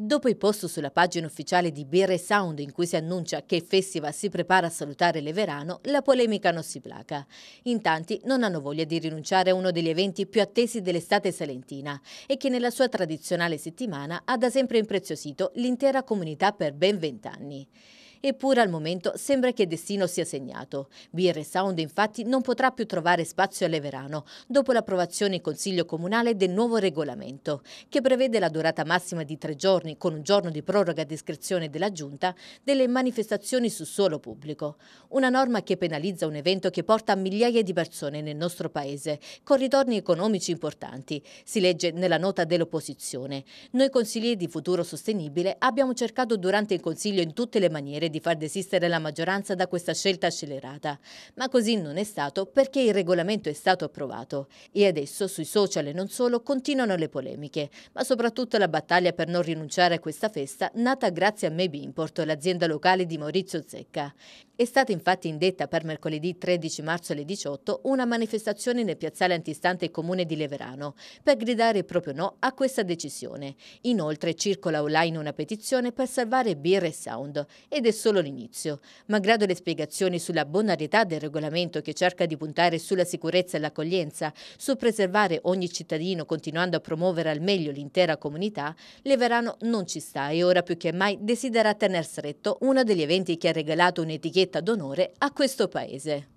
Dopo il post sulla pagina ufficiale di Birre Sound in cui si annuncia che il Festival si prepara a salutare Leverano, la polemica non si placa. In tanti non hanno voglia di rinunciare a uno degli eventi più attesi dell'estate salentina e che nella sua tradizionale settimana ha da sempre impreziosito l'intera comunità per ben vent'anni. Eppure al momento sembra che destino sia segnato. BR Sound infatti non potrà più trovare spazio a Leverano dopo l'approvazione in Consiglio Comunale del nuovo regolamento, che prevede la durata massima di tre giorni con un giorno di proroga a discrezione della Giunta delle manifestazioni su suolo pubblico. Una norma che penalizza un evento che porta migliaia di persone nel nostro paese, con ritorni economici importanti, si legge nella nota dell'opposizione. Noi consiglieri di Futuro Sostenibile abbiamo cercato durante il Consiglio in tutte le maniere cercare di far desistere la maggioranza da questa scelta accelerata. ma così non è stato perché il regolamento è stato approvato e adesso sui social e non solo continuano le polemiche, ma soprattutto la battaglia per non rinunciare a questa festa nata grazie a Maybe Import, l'azienda locale di Maurizio Zecca. È stata infatti indetta per mercoledì 13 marzo alle 18 una manifestazione nel piazzale antistante comune di Leverano per gridare proprio no a questa decisione. Inoltre circola online una petizione per salvare birra e Sound ed è solo l'inizio. Malgrado le spiegazioni sulla bonarietà del regolamento che cerca di puntare sulla sicurezza e l'accoglienza, su preservare ogni cittadino continuando a promuovere al meglio l'intera comunità, Leverano non ci sta e ora più che mai desidera tenere stretto uno degli eventi che ha regalato un'etichetta d'onore a questo paese.